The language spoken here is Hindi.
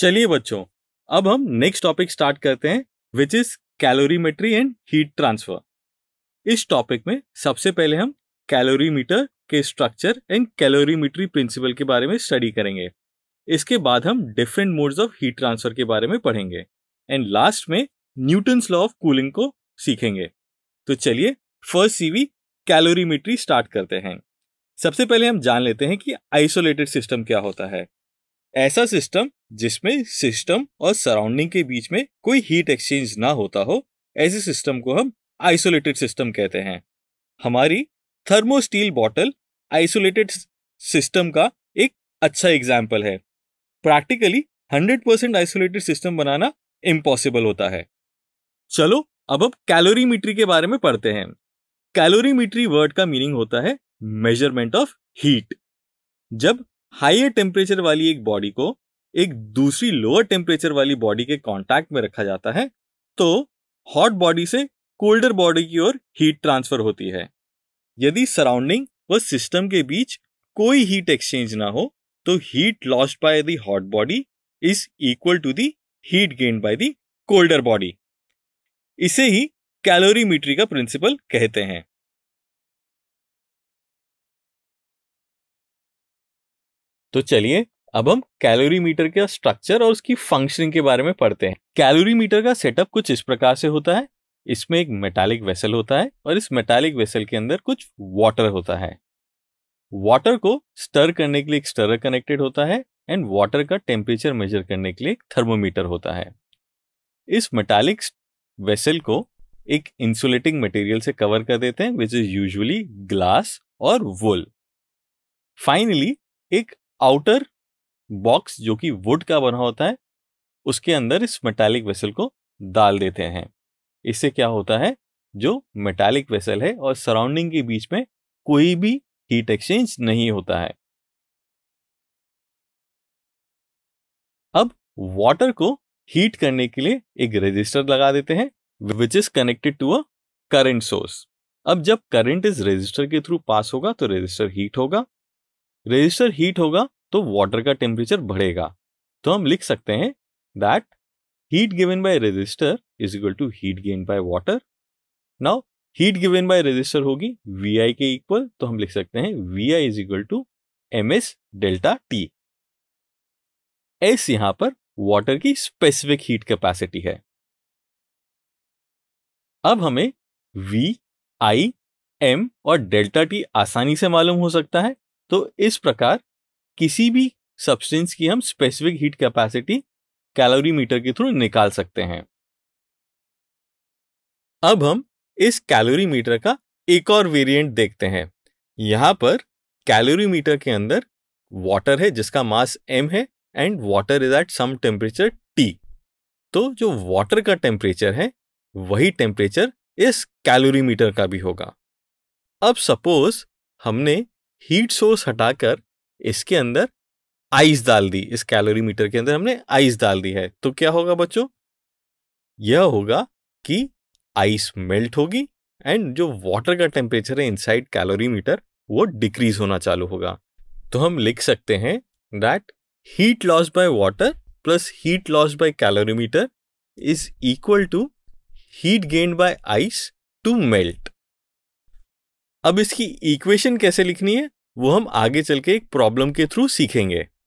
चलिए बच्चों अब हम नेक्स्ट टॉपिक स्टार्ट करते हैं which is calorimetry and heat transfer इस टॉपिक में सबसे पहले हम कैलोरीमीटर के स्ट्रक्चर एंड कैलोरीमीटरी प्रिंसिपल के बारे में स्टडी करेंगे इसके बाद हम different modes of heat transfer के बारे में पढ़ेंगे एंड लास्ट में न्यूटन्स लॉ ऑफ कूलिंग को सीखेंगे तो चलिए फर्स्ट सीवी कैलोरीमीट्री स्टार्ट करते हैं सबसे पहले हम जान लेते हैं कि आइसोलेटेड सिस्टम क्या होता है ऐसा सिस्टम जिसमें सिस्टम और सराउंडिंग के बीच में कोई हीट एक्सचेंज ना होता हो ऐसे सिस्टम को हम आइसोलेटेड सिस्टम कहते हैं हमारी थर्मोस्टील बॉटल आइसोलेटेड सिस्टम का एक अच्छा एग्जाम्पल है प्रैक्टिकली 100% आइसोलेटेड सिस्टम बनाना इम्पॉसिबल होता है चलो अब अब कैलोरीमीट्री के बारे में पढ़ते हैं कैलोरीमीट्री वर्ड का मीनिंग होता है मेजरमेंट ऑफ हीट जब हाइयर टेम्परेचर वाली एक बॉडी को एक दूसरी लोअर टेम्परेचर वाली बॉडी के कॉन्टैक्ट में रखा जाता है तो हॉट बॉडी से कोल्डर बॉडी की ओर हीट ट्रांसफर होती है यदि सराउंडिंग व सिस्टम के बीच कोई हीट एक्सचेंज ना हो तो heat lost by the hot body is equal to the heat gain by the colder body इसे ही कैलोरीमीट्री का प्रिंसिपल कहते हैं तो चलिए अब हम कैलोरी मीटर का स्ट्रक्चर और उसकी फंक्शनिंग के बारे में पढ़ते हैं कैलोरी मीटर का सेटअप कुछ इस प्रकार से होता है इसमें एक मेटालिक वेसल होता है और इस मेटालिक वेसल के अंदर कुछ वाटर होता है वाटर को स्टर करने के लिए एक स्टर कनेक्टेड होता है एंड वाटर का टेम्परेचर मेजर करने के लिए एक थर्मोमीटर होता है इस मेटालिक वेसल को एक इंसुलेटिंग मटेरियल से कवर कर देते हैं विच इज यूजुअली ग्लास और वुल फाइनली एक आउटर बॉक्स जो कि वुड का बना होता है उसके अंदर इस मेटालिक वेसल को डाल देते हैं इससे क्या होता है जो मेटालिक वेसल है और सराउंडिंग के बीच में कोई भी हीट एक्सचेंज नहीं होता है अब वाटर को हीट करने के लिए एक रजिस्टर लगा देते हैं which is connected to a current source अब जब करंट इस रजिस्टर के थ्रू पास होगा तो रजिस्टर हीट होगा रजिस्टर हीट होगा तो वाटर का टेम्परेचर बढ़ेगा तो हम लिख सकते हैं that heat given by register is equal to heat gain by water now heat given by register होगी वी आई के इक्वल तो हम लिख सकते हैं V I is equal to M S delta T S यहां पर वाटर की स्पेसिफिक हीट कैपेसिटी है अब हमें वी आई एम और डेल्टा टी आसानी से मालूम हो सकता है तो इस प्रकार किसी भी सब्सटेंस की हम specific heat capacity calorimeter के थ्रू निकाल सकते हैं अब हम इस कैलोरी मीटर का एक और वेरिएंट देखते हैं यहां पर कैलोरी मीटर के अंदर वाटर है जिसका मास m है and water is at some temperature t तो जो वाटर का टेम्परेचर है वही टेम्परेचर इस कैलोरी मीटर का भी होगा अब सपोज हमने हीट सोर्स हटाकर इसके अंदर आइस डाल दी इस कैलोरी मीटर के अंदर हमने आइस डाल दी है तो क्या होगा बच्चों यह होगा कि आइस मेल्ट होगी एंड जो वाटर का टेम्परेचर है इनसाइड कैलोरी मीटर वो डिक्रीज होना चालू होगा तो हम लिख सकते हैं that heat loss by water plus heat loss by calorimeter is equal to heat gain by ice to melt अब इसकी इक्वेशन कैसे लिखनी है वो हम आगे चल के एक प्रॉब्लम के थ्रू सीखेंगे